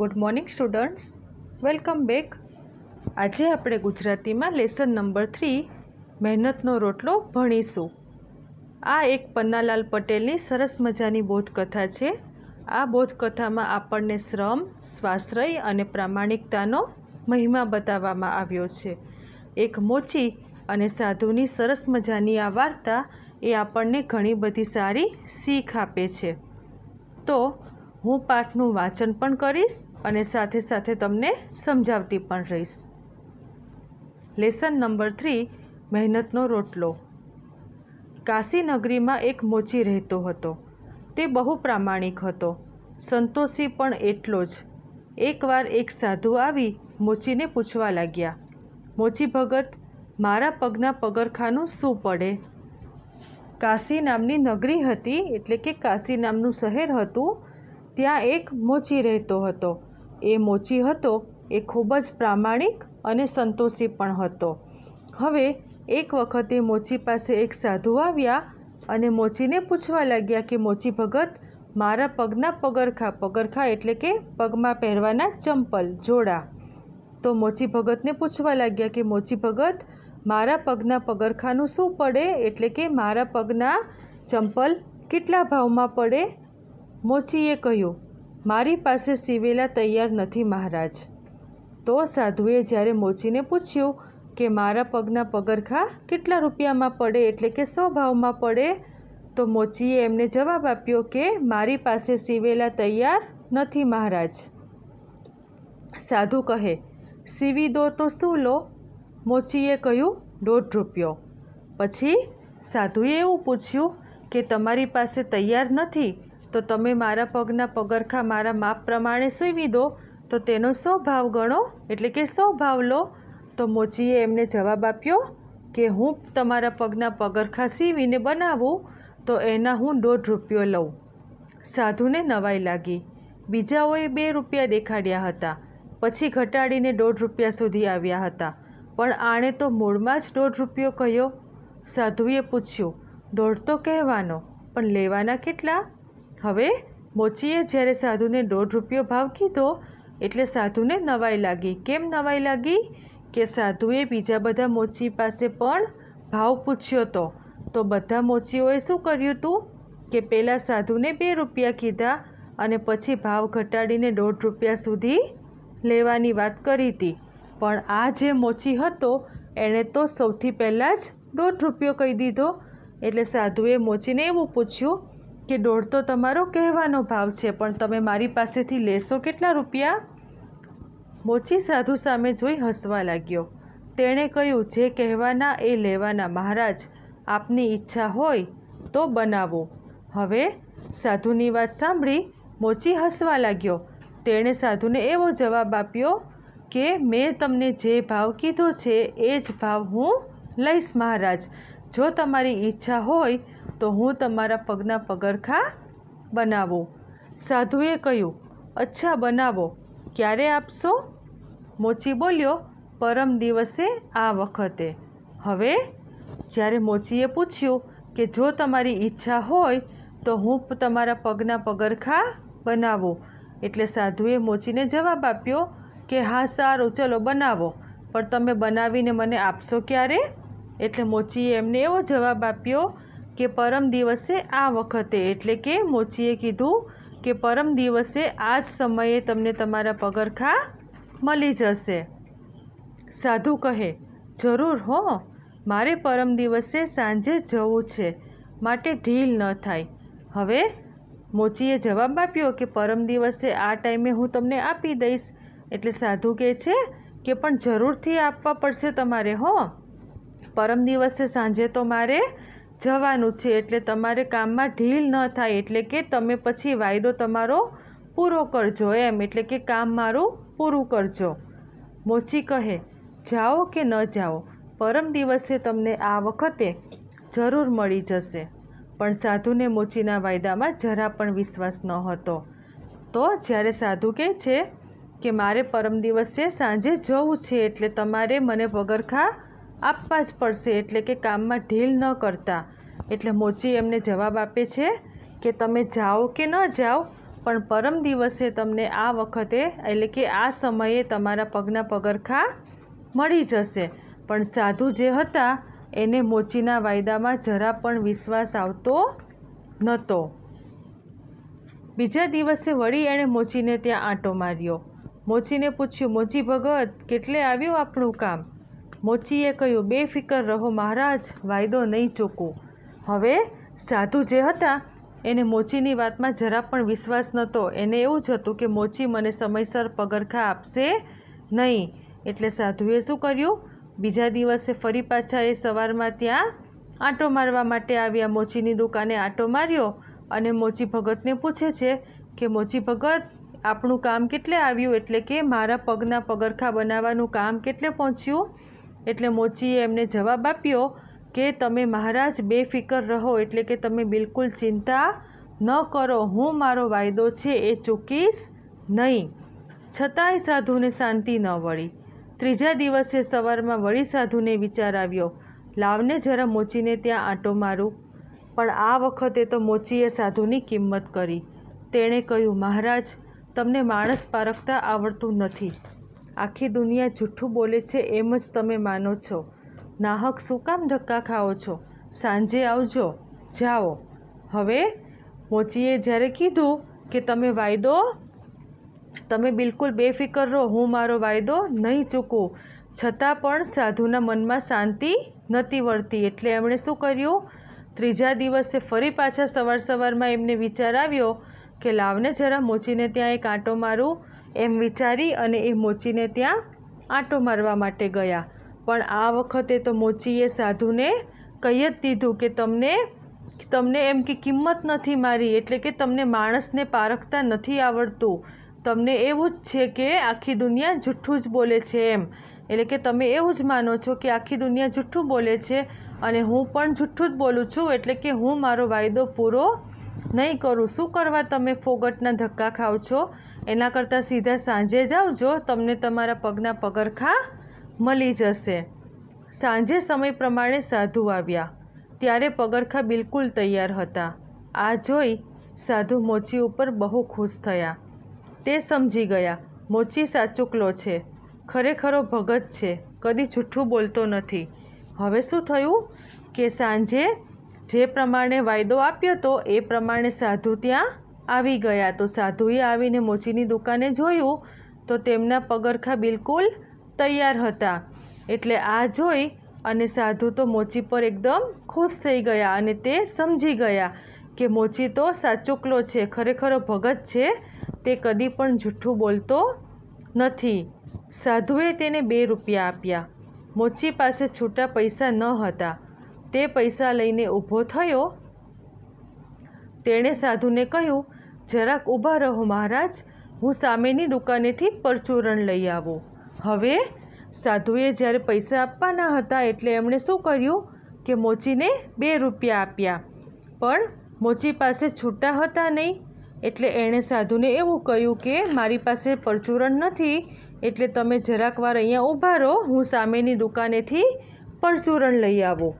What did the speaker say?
good morning students welcome back આજે આપણે ગુજરાતીમાં લેસન નંબર થ્રી મહેનતનો રોટલો ભણીશું આ એક પન્નાલાલ પટેલની સરસ મજાની બોધકથા છે આ બોધકથામાં આપણને શ્રમ સ્વાશ્રય અને પ્રામાણિકતાનો મહિમા બતાવવામાં આવ્યો છે એક મોચી અને સાધુની સરસ મજાની આ વાર્તા એ આપણને ઘણી બધી સારી શીખ આપે છે તો હું પાઠનું વાંચન પણ કરીશ અને સાથે સાથે તમને સમજાવતી પણ રહીશ લેસન નંબર થ્રી મહેનતનો રોટલો કાશી નગરીમાં એક મોચી રહેતો હતો તે બહુ પ્રામાણિક હતો સંતોષી પણ એટલો જ એકવાર એક સાધુ આવી મોચીને પૂછવા લાગ્યા મોચી ભગત મારા પગના પગરખાનું શું પડે કાશી નામની નગરી હતી એટલે કે કાશી નામનું શહેર હતું ત્યાં એક મોચી રહેતો હતો એ મોચી હતો એ ખૂબ જ પ્રામાણિક અને સંતોષી પણ હતો હવે એક વખતે મોચી પાસે એક સાધુ આવ્યા અને મોચીને પૂછવા લાગ્યા કે મોચી ભગત મારા પગના પગરખા પગરખા એટલે કે પગમાં પહેરવાના ચંપલ જોડા તો મોચી ભગતને પૂછવા લાગ્યા કે મોચી ભગત મારા પગના પગરખાનું શું પડે એટલે કે મારા પગના ચંપલ કેટલા ભાવમાં પડે મોચીએ કહ્યું મારી પાસે સીવેલા તૈયાર નથી મહારાજ તો સાધુએ જ્યારે મોચીને પૂછ્યું કે મારા પગના પગરખા કેટલા રૂપિયામાં પડે એટલે કે સો ભાવમાં પડે તો મોચીએ એમને જવાબ આપ્યો કે મારી પાસે સીવેલા તૈયાર નથી મહારાજ સાધુ કહે સીવી દો તો શું લો મોચીએ કહ્યું દોઢ રૂપિયો પછી સાધુએ એવું પૂછ્યું કે તમારી પાસે તૈયાર નથી તો તમે મારા પગના પગરખા મારા માપ પ્રમાણે સીવી દો તો તેનો સો ભાવ ગણો એટલે કે સો ભાવ લો તો મોચીએ એમને જવાબ આપ્યો કે હું તમારા પગના પગરખા સીવીને બનાવું તો એના હું દોઢ રૂપિયો લઉં સાધુને નવાઈ લાગી બીજાઓએ બે રૂપિયા દેખાડ્યા હતા પછી ઘટાડીને દોઢ રૂપિયા સુધી આવ્યા હતા પણ આણે તો મૂળમાં જ દોઢ રૂપિયો કહ્યો સાધુએ પૂછ્યું દોઢ તો કહેવાનો પણ લેવાના કેટલા હવે મોચીએ જ્યારે સાધુને દોઢ રૂપિયો ભાવ કીધો એટલે સાધુને નવાઈ લાગી કેમ નવાઈ લાગી કે સાધુએ બીજા બધા મોચી પાસે પણ ભાવ પૂછ્યો હતો તો બધા મોચીઓએ શું કર્યું હતું કે પહેલાં સાધુને બે રૂપિયા કીધા અને પછી ભાવ ઘટાડીને દોઢ રૂપિયા સુધી લેવાની વાત કરી હતી પણ આ જે મોચી હતો એણે તો સૌથી પહેલાં જ દોઢ રૂપિયો કહી દીધો એટલે સાધુએ મોચીને એવું પૂછ્યું કે દોઢ તો તમારો કહેવાનો ભાવ છે પણ તમે મારી પાસેથી લેશો કેટલા રૂપિયા મોચી સાધુ સામે જોઈ હસવા લાગ્યો તેણે કહ્યું જે કહેવાના એ લેવાના મહારાજ આપની ઈચ્છા હોય તો બનાવો હવે સાધુની વાત સાંભળી મોચી હસવા લાગ્યો તેણે સાધુને એવો જવાબ આપ્યો કે મેં તમને જે ભાવ કીધો છે એ જ ભાવ હું લઈશ મહારાજ જો તમારી ઈચ્છા હોય તો હું તમારા પગના પગરખા બનાવું સાધુએ કહ્યું અચ્છા બનાવો ક્યારે આપશો મોચી બોલ્યો પરમ દિવસે આ વખતે હવે જ્યારે મોચીએ પૂછ્યું કે જો તમારી ઈચ્છા હોય તો હું તમારા પગના પગરખા બનાવો એટલે સાધુએ મોચીને જવાબ આપ્યો કે હા સારું ચલો બનાવો પણ તમે બનાવીને મને આપશો ક્યારે એટલે મોચીએ એમને એવો જવાબ આપ્યો કે પરમ દિવસે આ વખતે એટલે કે મોચીએ કીધું કે પરમ દિવસે આ જ સમયે તમને તમારા પગરખા મળી જશે સાધુ કહે જરૂર હો મારે પરમ દિવસે સાંજે જવું છે માટે ઢીલ ન થાય હવે મોચીએ જવાબ આપ્યો કે પરમ દિવસે આ ટાઈમે હું તમને આપી દઈશ એટલે સાધુ કહે છે કે પણ જરૂરથી આપવા પડશે તમારે હો પરમ દિવસે સાંજે તો મારે જવાનું છે એટલે તમારે કામમાં ઢીલ ન થાય એટલે કે તમે પછી વાયદો તમારો પૂરો કરજો એમ એટલે કે કામ મારું પૂરું કરજો મોચી કહે જાઓ કે ન જાઓ પરમ દિવસે તમને આ વખતે જરૂર મળી જશે પણ સાધુને મોચીના વાયદામાં જરા પણ વિશ્વાસ ન હતો તો જ્યારે સાધુ કહે છે કે મારે પરમ દિવસે સાંજે જવું છે એટલે તમારે મને પગરખા આપવા જ પડશે એટલે કે કામમાં ઢીલ ન કરતા એટલે મોચી એમને જવાબ આપે છે કે તમે જાઓ કે ન જાઓ પણ પરમ દિવસે તમને આ વખતે એટલે કે આ સમયે તમારા પગના પગરખા મળી જશે પણ સાધુ જે હતા એને મોચીના વાયદામાં જરા પણ વિશ્વાસ આવતો નહોતો બીજા દિવસે વળી એણે મોચીને ત્યાં આંટો માર્યો મોચીને પૂછ્યું મોચી ભગત કેટલે આવ્યું આપણું કામ મોચીએ કહ્યું બેફિકર રહો મહારાજ વાયદો નહીં ચૂકવું હવે સાધુ જે હતા એને મોચીની વાતમાં જરા પણ વિશ્વાસ નહોતો એને એવું જ હતું કે મોચી મને સમયસર પગરખા આપશે નહીં એટલે સાધુએ શું કર્યું બીજા દિવસે ફરી પાછા એ સવારમાં ત્યાં આંટો મારવા માટે આવ્યા મોચીની દુકાને આંટો માર્યો અને મોચી ભગતને પૂછે છે કે મોચી ભગત આપણું કામ કેટલે આવ્યું એટલે કે મારા પગના પગરખા બનાવવાનું કામ કેટલે પહોંચ્યું એટલે મોચીએ એમને જવાબ આપ્યો કે તમે મહારાજ બેફિકર રહો એટલે કે તમે બિલકુલ ચિંતા ન કરો હું મારો વાયદો છે એ ચૂકીશ નહીં છતાંય સાધુને શાંતિ ન વળી ત્રીજા દિવસે સવારમાં વળી સાધુને વિચાર આવ્યો લાવને જરા મોચીને ત્યાં આંટો મારું પણ આ વખતે તો મોચીએ સાધુની કિંમત કરી તેણે કહ્યું મહારાજ તમને માણસ પારખતા આવડતું નથી આખી દુનિયા જૂઠું બોલે છે એમ જ તમે માનો છો નાહક શું કામ ધક્કા ખાઓ છો સાંજે આવજો જાઓ હવે મોચીએ જ્યારે કીધું કે તમે વાયદો તમે બિલકુલ બેફિકર રહો હું મારો વાયદો નહીં ચૂકું છતાં પણ સાધુના મનમાં શાંતિ નહોતી વળતી એટલે એમણે શું કર્યું ત્રીજા દિવસે ફરી પાછા સવાર સવારમાં એમને વિચાર આવ્યો કે લાવને જરા મોચીને ત્યાં એક આંટો મારું એમ વિચારી અને એ મોચીને ત્યાં આંટો મારવા માટે ગયા પણ આ વખતે તો મોચીએ સાધુને કહી જ દીધું કે તમને તમને એમ કે કિંમત નથી મારી એટલે કે તમને માણસને પારખતા નથી આવડતું તમને એવું જ છે કે આખી દુનિયા જૂઠું જ બોલે છે એમ એટલે કે તમે એવું જ માનો છો કે આખી દુનિયા જૂઠું બોલે છે અને હું પણ જૂઠું જ બોલું છું એટલે કે હું મારો વાયદો પૂરો નહીં કરું શું કરવા તમે ફોગટના ધક્કા ખાવ છો એના કરતાં સીધા સાંજે જ આવજો તમને તમારા પગના પગરખા મળી જશે સાંજે સમય પ્રમાણે સાધુ આવ્યા ત્યારે પગરખા બિલકુલ તૈયાર હતા આ જોઈ સાધુ મોચી ઉપર બહુ ખુશ થયા તે સમજી ગયા મોચી સાચુકલો છે ખરેખરો ભગત છે કદી જૂઠું બોલતો નથી હવે શું થયું કે સાંજે જે પ્રમાણે વાયદો આપ્યો હતો એ પ્રમાણે સાધુ ત્યાં આવી ગયા તો સાધુએ આવીને મોચીની દુકાને જોયું તો તેમના પગરખા બિલકુલ તૈયાર હતા એટલે આ જોઈ અને સાધુ તો મોચી પર એકદમ ખુશ થઈ ગયા અને તે સમજી ગયા કે મોચી તો સાચુકલો છે ખરેખરો ભગત છે તે કદી પણ જૂઠું બોલતો નથી સાધુએ તેને બે રૂપિયા આપ્યા મોચી પાસે છૂટા પૈસા ન હતા તે પૈસા લઈને ઊભો થયો તેણે સાધુને કહ્યું જરાક ઊભા રહો મહારાજ હું સામેની દુકાનેથી પરચુરણ લઈ આવો હવે સાધુએ જ્યારે પૈસા આપવાના હતા એટલે એમણે શું કર્યું કે મોચીને બે રૂપિયા આપ્યા પણ મોચી પાસે છૂટા હતા નહીં એટલે એણે સાધુને એવું કહ્યું કે મારી પાસે પરચુરણ નથી એટલે તમે જરાક વાર અહીંયા ઊભા રહો હું સામેની દુકાનેથી પરચુરણ લઈ આવું